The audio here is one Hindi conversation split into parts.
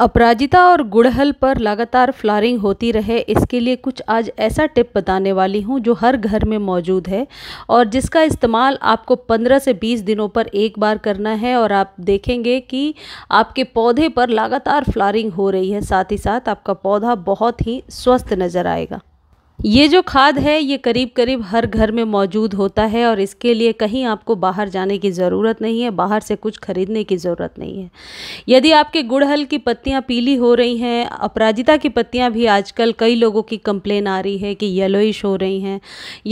अपराजिता और गुड़हल पर लगातार फ्लारिंग होती रहे इसके लिए कुछ आज ऐसा टिप बताने वाली हूँ जो हर घर में मौजूद है और जिसका इस्तेमाल आपको 15 से 20 दिनों पर एक बार करना है और आप देखेंगे कि आपके पौधे पर लगातार फ्लारिंग हो रही है साथ ही साथ आपका पौधा बहुत ही स्वस्थ नज़र आएगा ये जो खाद है ये करीब करीब हर घर में मौजूद होता है और इसके लिए कहीं आपको बाहर जाने की ज़रूरत नहीं है बाहर से कुछ खरीदने की ज़रूरत नहीं है यदि आपके गुड़हल की पत्तियाँ पीली हो रही हैं अपराजिता की पत्तियाँ भी आजकल कई लोगों की कंप्लेन आ रही है कि येलोइश हो रही हैं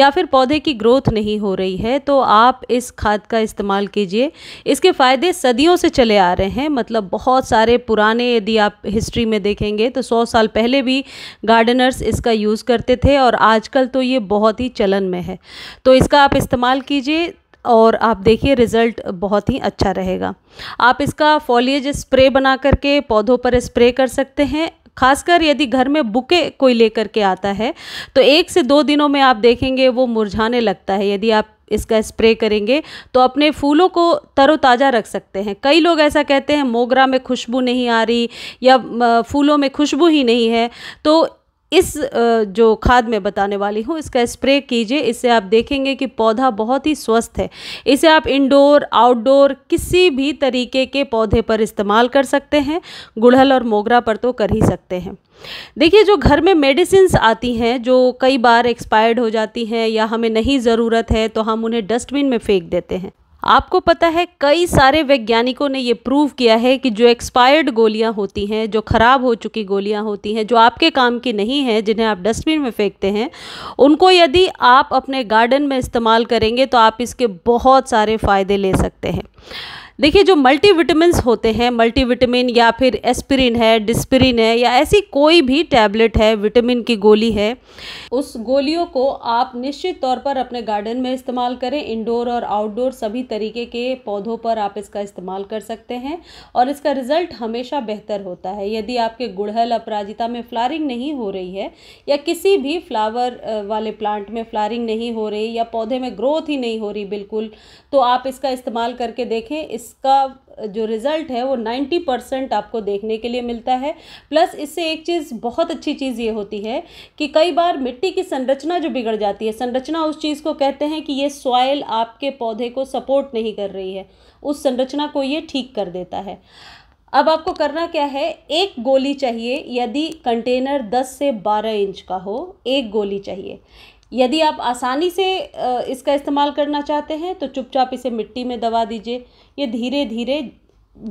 या फिर पौधे की ग्रोथ नहीं हो रही है तो आप इस खाद का इस्तेमाल कीजिए इसके फ़ायदे सदियों से चले आ रहे हैं मतलब बहुत सारे पुराने यदि आप हिस्ट्री में देखेंगे तो सौ साल पहले भी गार्डनर्स इसका यूज़ करते थे और आजकल तो ये बहुत ही चलन में है तो इसका आप इस्तेमाल कीजिए और आप देखिए रिज़ल्ट बहुत ही अच्छा रहेगा आप इसका फॉलिएज स्प्रे बना करके पौधों पर स्प्रे कर सकते हैं खासकर यदि घर में बुके कोई लेकर के आता है तो एक से दो दिनों में आप देखेंगे वो मुरझाने लगता है यदि आप इसका स्प्रे करेंगे तो अपने फूलों को तरोताज़ा रख सकते हैं कई लोग ऐसा कहते हैं मोगरा में खुशबू नहीं आ रही या फूलों में खुशबू ही नहीं है तो इस जो खाद मैं बताने वाली हूँ इसका स्प्रे कीजिए इससे आप देखेंगे कि पौधा बहुत ही स्वस्थ है इसे आप इंडोर आउटडोर किसी भी तरीके के पौधे पर इस्तेमाल कर सकते हैं गुड़हल और मोगरा पर तो कर ही सकते हैं देखिए जो घर में मेडिसिन आती हैं जो कई बार एक्सपायर्ड हो जाती हैं या हमें नहीं ज़रूरत है तो हम उन्हें डस्टबिन में फेंक देते हैं आपको पता है कई सारे वैज्ञानिकों ने ये प्रूव किया है कि जो एक्सपायर्ड गोलियां होती हैं जो ख़राब हो चुकी गोलियां होती हैं जो आपके काम की नहीं हैं जिन्हें आप डस्टबिन में फेंकते हैं उनको यदि आप अपने गार्डन में इस्तेमाल करेंगे तो आप इसके बहुत सारे फ़ायदे ले सकते हैं देखिए जो मल्टीविटामिन होते हैं मल्टीविटामिन या फिर एस्पिरिन है डिस्पिरिन है या ऐसी कोई भी टैबलेट है विटामिन की गोली है उस गोलियों को आप निश्चित तौर पर अपने गार्डन में इस्तेमाल करें इंडोर और आउटडोर सभी तरीके के पौधों पर आप इसका इस्तेमाल कर सकते हैं और इसका रिजल्ट हमेशा बेहतर होता है यदि आपके गुड़हल अपराजिता में फ्लारिंग नहीं हो रही है या किसी भी फ्लावर वाले प्लांट में फ्लारिंग नहीं हो रही या पौधे में ग्रोथ ही नहीं हो रही बिल्कुल तो आप इसका इस्तेमाल करके देखें इस इसका जो रिज़ल्ट है वो नाइन्टी परसेंट आपको देखने के लिए मिलता है प्लस इससे एक चीज़ बहुत अच्छी चीज़ ये होती है कि कई बार मिट्टी की संरचना जो बिगड़ जाती है संरचना उस चीज़ को कहते हैं कि ये सॉयल आपके पौधे को सपोर्ट नहीं कर रही है उस संरचना को ये ठीक कर देता है अब आपको करना क्या है एक गोली चाहिए यदि कंटेनर 10 से 12 इंच का हो एक गोली चाहिए यदि आप आसानी से इसका इस्तेमाल करना चाहते हैं तो चुपचाप इसे मिट्टी में दबा दीजिए ये धीरे धीरे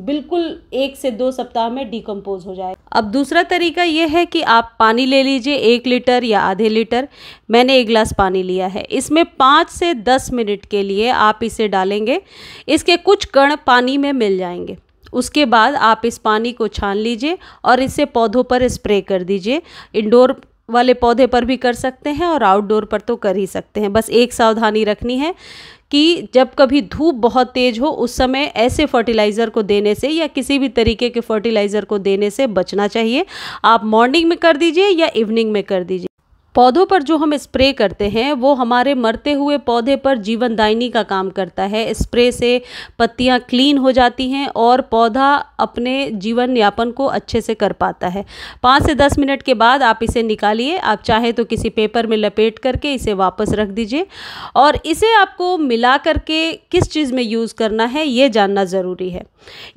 बिल्कुल एक से दो सप्ताह में डिकम्पोज हो जाए अब दूसरा तरीका ये है कि आप पानी ले लीजिए एक लीटर या आधे लीटर मैंने एक गिलास पानी लिया है इसमें पाँच से दस मिनट के लिए आप इसे डालेंगे इसके कुछ कण पानी में मिल जाएंगे उसके बाद आप इस पानी को छान लीजिए और इसे पौधों पर स्प्रे कर दीजिए इंडोर वाले पौधे पर भी कर सकते हैं और आउटडोर पर तो कर ही सकते हैं बस एक सावधानी रखनी है कि जब कभी धूप बहुत तेज़ हो उस समय ऐसे फर्टिलाइज़र को देने से या किसी भी तरीके के फर्टिलाइज़र को देने से बचना चाहिए आप मॉर्निंग में कर दीजिए या इवनिंग में कर दीजिए पौधों पर जो हम स्प्रे करते हैं वो हमारे मरते हुए पौधे पर जीवनदायिनी का काम करता है स्प्रे से पत्तियाँ क्लीन हो जाती हैं और पौधा अपने जीवन यापन को अच्छे से कर पाता है पाँच से दस मिनट के बाद आप इसे निकालिए आप चाहे तो किसी पेपर में लपेट करके इसे वापस रख दीजिए और इसे आपको मिला करके किस चीज़ में यूज़ करना है ये जानना ज़रूरी है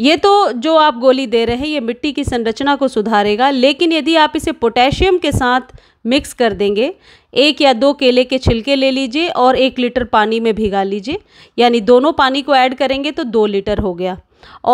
ये तो जो आप गोली दे रहे हैं ये मिट्टी की संरचना को सुधारेगा लेकिन यदि आप इसे पोटेशियम के साथ मिक्स कर देंगे एक या दो केले के छिलके ले लीजिए और एक लीटर पानी में भिगा लीजिए यानी दोनों पानी को ऐड करेंगे तो दो लीटर हो गया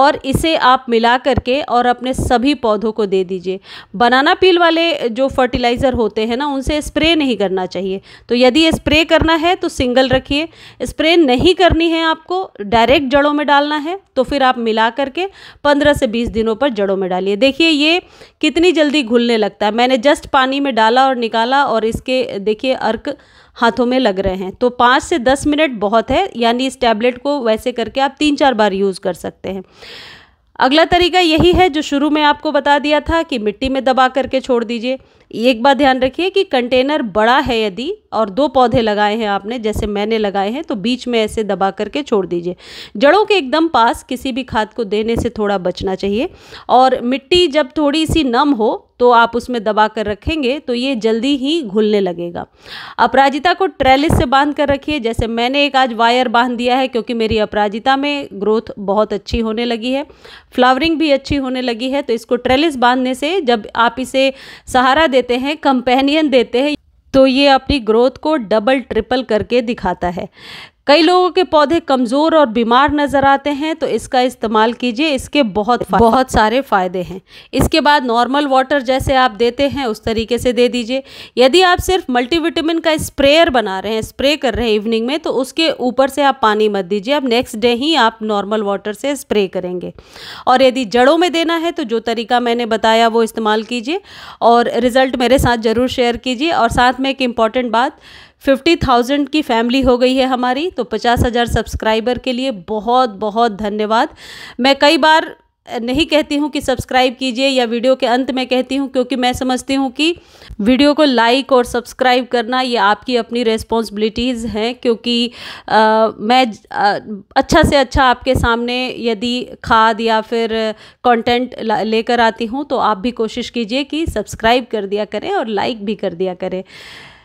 और इसे आप मिला करके और अपने सभी पौधों को दे दीजिए बनाना पील वाले जो फर्टिलाइज़र होते हैं ना उनसे स्प्रे नहीं करना चाहिए तो यदि स्प्रे करना है तो सिंगल रखिए स्प्रे नहीं करनी है आपको डायरेक्ट जड़ों में डालना है तो फिर आप मिला करके पंद्रह से बीस दिनों पर जड़ों में डालिए देखिए ये कितनी जल्दी घुलने लगता है मैंने जस्ट पानी में डाला और निकाला और इसके देखिए अर्क हाथों में लग रहे हैं तो पाँच से दस मिनट बहुत है यानी इस टैबलेट को वैसे करके आप तीन चार बार यूज़ कर सकते हैं अगला तरीका यही है जो शुरू में आपको बता दिया था कि मिट्टी में दबा करके छोड़ दीजिए एक बात ध्यान रखिए कि कंटेनर बड़ा है यदि और दो पौधे लगाए हैं आपने जैसे मैंने लगाए हैं तो बीच में ऐसे दबा करके छोड़ दीजिए जड़ों के एकदम पास किसी भी खाद को देने से थोड़ा बचना चाहिए और मिट्टी जब थोड़ी सी नम हो तो आप उसमें दबा कर रखेंगे तो ये जल्दी ही घुलने लगेगा अपराजिता को ट्रेलिस से बांध कर रखिए जैसे मैंने एक आज वायर बांध दिया है क्योंकि मेरी अपराजिता में ग्रोथ बहुत अच्छी होने लगी है फ्लावरिंग भी अच्छी होने लगी है तो इसको ट्रेलिस बांधने से जब आप इसे सहारा देते हैं कंपेनियन देते हैं तो ये अपनी ग्रोथ को डबल ट्रिपल करके दिखाता है कई लोगों के पौधे कमज़ोर और बीमार नज़र आते हैं तो इसका इस्तेमाल कीजिए इसके बहुत बहुत सारे फ़ायदे हैं इसके बाद नॉर्मल वाटर जैसे आप देते हैं उस तरीके से दे दीजिए यदि आप सिर्फ मल्टीविटामिन का स्प्रेयर बना रहे हैं स्प्रे कर रहे हैं इवनिंग में तो उसके ऊपर से आप पानी मत दीजिए अब नेक्स्ट डे ही आप नॉर्मल वाटर से स्प्रे करेंगे और यदि जड़ों में देना है तो जो तरीका मैंने बताया वो इस्तेमाल कीजिए और रिज़ल्ट मेरे साथ ज़रूर शेयर कीजिए और साथ में एक इम्पॉर्टेंट बात फिफ्टी थाउजेंड की फैमिली हो गई है हमारी तो पचास हज़ार सब्सक्राइबर के लिए बहुत बहुत धन्यवाद मैं कई बार नहीं कहती हूँ कि सब्सक्राइब कीजिए या वीडियो के अंत में कहती हूँ क्योंकि मैं समझती हूँ कि वीडियो को लाइक और सब्सक्राइब करना ये आपकी अपनी रेस्पॉन्सिबिलिटीज़ हैं क्योंकि आ, मैं आ, अच्छा से अच्छा आपके सामने यदि खाद या फिर कंटेंट लेकर आती हूँ तो आप भी कोशिश कीजिए कि सब्सक्राइब कर दिया करें और लाइक भी कर दिया करें